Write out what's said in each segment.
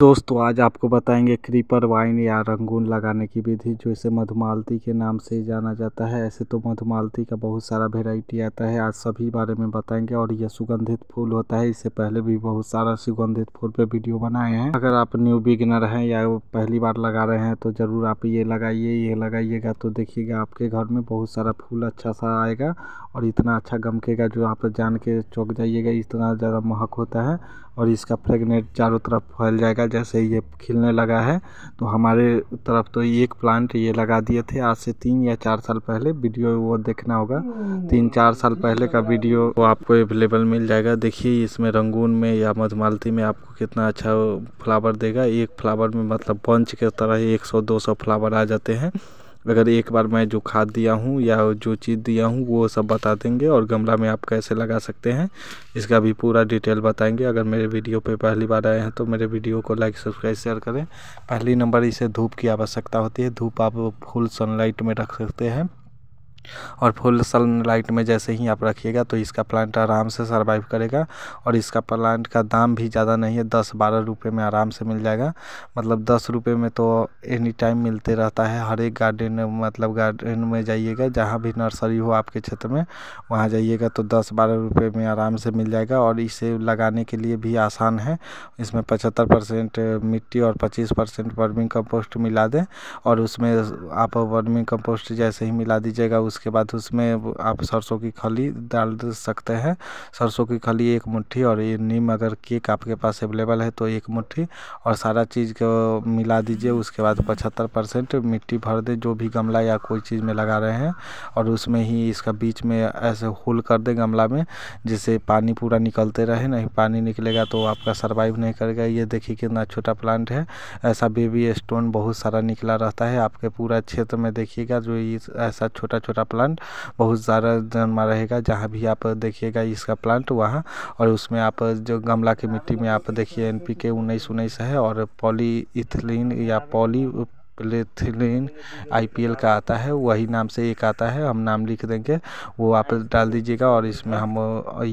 दोस्तों आज आपको बताएंगे क्रीपर वाइन या रंगून लगाने की विधि जो इसे मधुमालती के नाम से जाना जाता है ऐसे तो मधुमालती का बहुत सारा वेराइटी आता है आज सभी बारे में बताएंगे और यह सुगंधित फूल होता है इससे पहले भी बहुत सारा सुगंधित फूल पे वीडियो बनाए हैं अगर आप न्यू बिगिनर हैं या पहली बार लगा रहे हैं तो ज़रूर आप ये लगाइए ये लगाइएगा तो देखिएगा आपके घर में बहुत सारा फूल अच्छा सा आएगा और इतना अच्छा गमकेगा जो आप जान के चौक जाइएगा इतना ज़्यादा महक होता है और इसका फ्रेगनेट चारों तरफ फैल जाएगा जैसे ये खिलने लगा है तो हमारे तरफ तो एक प्लांट ये लगा दिए थे आज से तीन या चार साल पहले वीडियो वो देखना होगा हम्म। तीन चार साल पहले का वीडियो वो आपको अवेलेबल मिल जाएगा देखिए इसमें रंगून में या मधुमालती में आपको कितना अच्छा फ्लावर देगा एक फ्लावर में मतलब पंच के तरह एक सौ दो सौ फ्लावर आ जाते हैं अगर एक बार मैं जो खाद दिया हूँ या जो चीज़ दिया हूँ वो सब बता देंगे और गमला में आप कैसे लगा सकते हैं इसका भी पूरा डिटेल बताएंगे अगर मेरे वीडियो पे पहली बार आए हैं तो मेरे वीडियो को लाइक सब्सक्राइब शेयर करें पहली नंबर इसे धूप की आवश्यकता होती है धूप आप फुल सनलाइट में रख सकते हैं और फुल सन लाइट में जैसे ही आप रखिएगा तो इसका प्लांट आराम से सर्वाइव करेगा और इसका प्लांट का दाम भी ज़्यादा नहीं है दस बारह रुपये में आराम से मिल जाएगा मतलब दस रुपये में तो एनी टाइम मिलते रहता है हर एक गार्डन मतलब गार्डन में जाइएगा जहाँ भी नर्सरी हो आपके क्षेत्र में वहाँ जाइएगा तो दस बारह रुपये में आराम से मिल जाएगा और इसे लगाने के लिए भी आसान है इसमें पचहत्तर परसेंट मिट्टी और पच्चीस परसेंट वर्मिंग कम्पोस्ट मिला दें और उसमें आप वर्मिंग कम्पोस्ट जैसे ही मिला दीजिएगा उस उसके बाद उसमें आप सरसों की खली डाल सकते हैं सरसों की खली एक मुट्ठी और ये नीम अगर केक आपके पास अवेलेबल है तो एक मुट्ठी और सारा चीज़ को मिला दीजिए उसके बाद पचहत्तर परसेंट मिट्टी भर दें जो भी गमला या कोई चीज़ में लगा रहे हैं और उसमें ही इसका बीच में ऐसे होल कर दें गमला में जिससे पानी पूरा निकलते रहे नहीं पानी निकलेगा तो आपका सर्वाइव नहीं करेगा ये देखिए कितना छोटा प्लांट है ऐसा बेबी स्टोन बहुत सारा निकला रहता है आपके पूरा क्षेत्र में देखिएगा जो ऐसा छोटा छोटा सारा प्लांट बहुत सारा जन्मा रहेगा जहाँ भी आप देखिएगा इसका प्लांट तो वहाँ और उसमें आप जो गमला की मिट्टी में आप देखिए एन पी के उन्नीस उन्नीस है और पॉली इथिलीन या पॉली क्लेथिलीन आई पी एल का आता है वही नाम से एक आता है हम नाम लिख देंगे वो आप डाल दीजिएगा और इसमें हम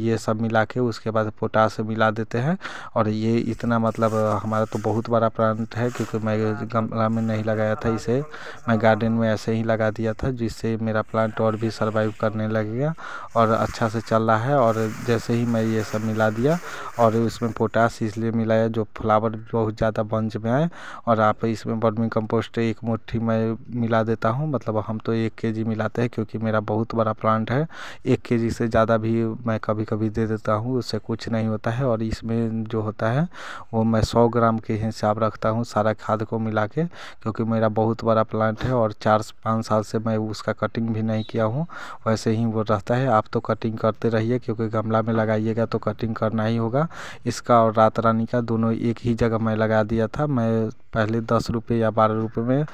ये सब मिला के उसके बाद पोटास मिला देते हैं और ये इतना मतलब हमारा तो बहुत बड़ा प्लांट है क्योंकि मैं गमला में नहीं लगाया था इसे मैं गार्डन में ऐसे ही लगा दिया था जिससे मेरा प्लांट और भी सर्वाइव करने लगेगा और अच्छा से चल रहा है और जैसे ही मैं ये सब मिला दिया और इसमें पोटास इसलिए मिलाया जो फ्लावर बहुत ज़्यादा बंज में आए और आप इसमें वर्मी कंपोस्ट वेस्ट एक मुट्ठी मैं मिला देता हूँ मतलब हम तो एक के जी मिलाते हैं क्योंकि मेरा बहुत बड़ा प्लांट है एक के जी से ज़्यादा भी मैं कभी कभी दे देता हूँ उससे कुछ नहीं होता है और इसमें जो होता है वो मैं सौ ग्राम के हिसाब रखता हूँ सारा खाद को मिला के क्योंकि मेरा बहुत बड़ा प्लांट है और चार पाँच साल से मैं उसका कटिंग भी नहीं किया हूँ वैसे ही वो रहता है आप तो कटिंग करते रहिए क्योंकि गमला में लगाइएगा तो कटिंग करना ही होगा इसका और रात रानी का दोनों एक ही जगह मैं लगा दिया था मैं पहले दस रुपये या बारह रुपये में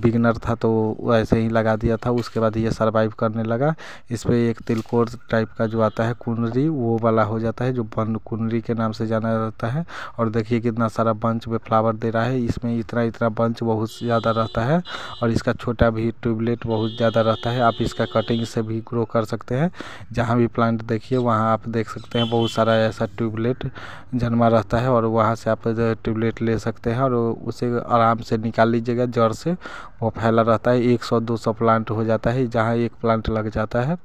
बिगनर था तो ऐसे ही लगा दिया था उसके बाद ये सर्वाइव करने लगा इस पर एक तिलकोर टाइप का जो आता है कुनरी वो वाला हो जाता है जो बन कुनरी के नाम से जाना जाता है और देखिए कितना सारा बंच में फ्लावर दे रहा है इसमें इतना इतना बंच बहुत ज़्यादा रहता है और इसका छोटा भी ट्यूबलेट बहुत ज़्यादा रहता है आप इसका कटिंग से भी ग्रो कर सकते हैं जहाँ भी प्लांट देखिए वहाँ आप देख सकते हैं बहुत सारा ऐसा ट्यूबलेट जन्मा रहता है और वहाँ से आप ट्यूबलेट ले सकते हैं और उसे आराम से निकाल लीजिएगा जड़ से वो फैला रहता है एक सौ दो सौ प्लांट हो जाता है जहाँ एक प्लांट लग जाता है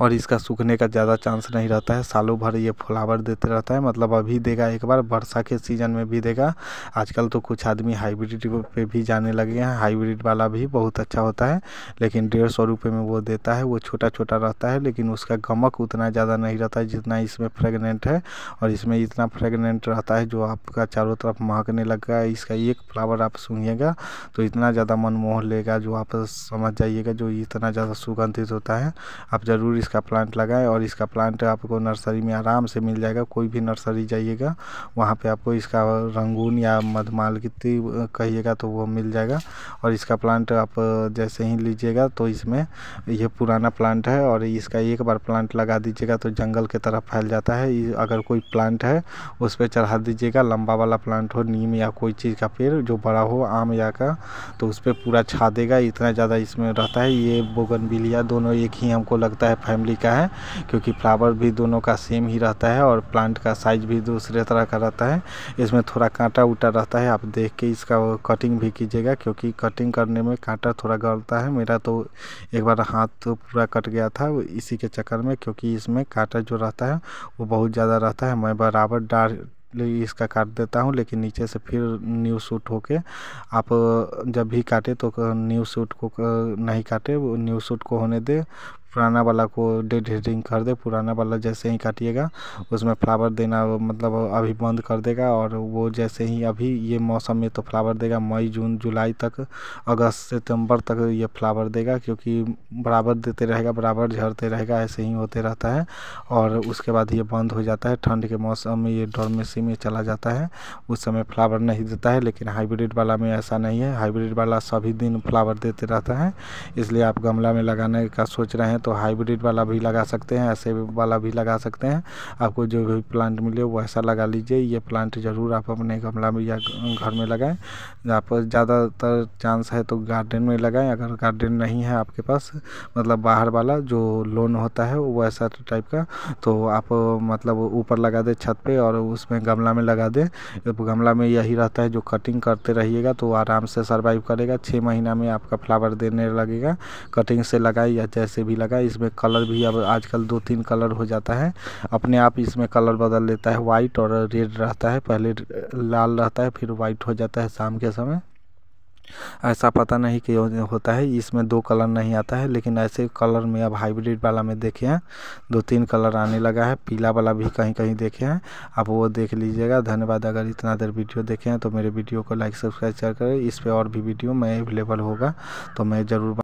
और इसका सूखने का ज़्यादा चांस नहीं रहता है सालों भर ये फ्लावर देते रहता है मतलब अभी देगा एक बार वर्षा के सीज़न में भी देगा आजकल तो कुछ आदमी हाईब्रिड पे भी जाने लगे हैं हाईब्रिड वाला भी बहुत अच्छा होता है लेकिन डेढ़ सौ रुपये में वो देता है वो छोटा छोटा रहता है लेकिन उसका गमक उतना ज़्यादा नहीं रहता है जितना इसमें फ्रेगनेंट है और इसमें इतना फ्रेगनेंट रहता है जो आपका चारों तरफ महकने लग गया इसका एक फ्लावर आप सूंघेगा तो इतना ज़्यादा मनमोह लेगा जो आप समझ जाइएगा जो इतना ज़्यादा सुगंधित होता है आप जरूर ज़रूर इसका प्लांट लगाएं और इसका प्लांट आपको नर्सरी में आराम से मिल जाएगा कोई भी नर्सरी जाइएगा वहाँ पे आपको इसका रंगून या मधमालती कहिएगा तो वो मिल जाएगा और इसका प्लांट आप जैसे ही लीजिएगा तो इसमें यह पुराना प्लांट है और इसका एक बार प्लांट लगा दीजिएगा तो जंगल के तरफ फैल जाता है अगर कोई प्लांट है उस पर चढ़ा दीजिएगा लंबा वाला प्लांट हो नीम या कोई चीज़ का पेड़ जो बड़ा हो आम या का तो उस पर पूरा छा देगा इतना ज़्यादा इसमें रहता है ये बोगनबिलिया दोनों एक ही हमको लगता है फैमिली का है क्योंकि फ्लावर भी दोनों का सेम ही रहता है और प्लांट का साइज भी दूसरे तरह का रहता है इसमें थोड़ा कांटा उटा रहता है आप देख के इसका कटिंग भी कीजिएगा क्योंकि कटिंग करने में कांटा थोड़ा गलता है मेरा तो एक बार हाथ तो पूरा कट गया था इसी के चक्कर में क्योंकि इसमें कांटा जो रहता है वो बहुत ज़्यादा रहता है मैं बराबर डार इसका काट देता हूँ लेकिन नीचे से फिर न्यू सूट होके आप जब भी काटे तो न्यू सूट को नहीं काटे न्यू सूट को होने दे पुराना वाला को डेड हेडिंग कर दे पुराना वाला जैसे ही काटिएगा उसमें फ्लावर देना मतलब अभी बंद कर देगा और वो जैसे ही अभी ये मौसम में तो फ्लावर देगा मई जून जुलाई तक अगस्त सितंबर तक ये फ्लावर देगा क्योंकि बराबर देते रहेगा बराबर झड़ते रहेगा ऐसे ही होते रहता है और उसके बाद ये बंद हो जाता है ठंड के मौसम में ये डोरमेसी में चला जाता है उस समय फ्लावर नहीं देता है लेकिन हाइब्रिड वाला में ऐसा नहीं है हाइब्रिड वाला सभी दिन फ्लावर देते रहता है इसलिए आप गमला में लगाने का सोच रहे हैं तो हाइब्रिड वाला भी लगा सकते हैं ऐसे वाला भी लगा सकते हैं आपको जो भी प्लांट मिले वैसा लगा लीजिए ये प्लांट ज़रूर आप अपने गमला में या घर में लगाएं आप ज़्यादातर चांस है तो गार्डन में लगाएं अगर गार्डन नहीं है आपके पास मतलब बाहर वाला जो लोन होता है वैसा टाइप का तो आप मतलब ऊपर लगा दें छत पर और उसमें गमला में लगा दें गमला में यही रहता है जो कटिंग करते रहिएगा तो आराम से सर्वाइव करेगा छः महीना में आपका फ्लावर देने लगेगा कटिंग से लगाए या जैसे भी लगा जाएगा इसमें कलर भी अब आजकल दो तीन कलर हो जाता है अपने आप इसमें कलर बदल लेता है वाइट और रेड रहता है पहले लाल रहता है फिर वाइट हो जाता है शाम के समय ऐसा पता नहीं क्यों होता है इसमें दो कलर नहीं आता है लेकिन ऐसे कलर में अब हाइब्रिड वाला में देखे हैं दो तीन कलर आने लगा है पीला वाला भी कहीं कहीं देखे हैं आप वो देख लीजिएगा धन्यवाद अगर इतना देर वीडियो देखे हैं तो मेरे वीडियो को लाइक सब्सक्राइब शेयर करें इस पर और भी वीडियो में अवेलेबल होगा तो मैं ज़रूर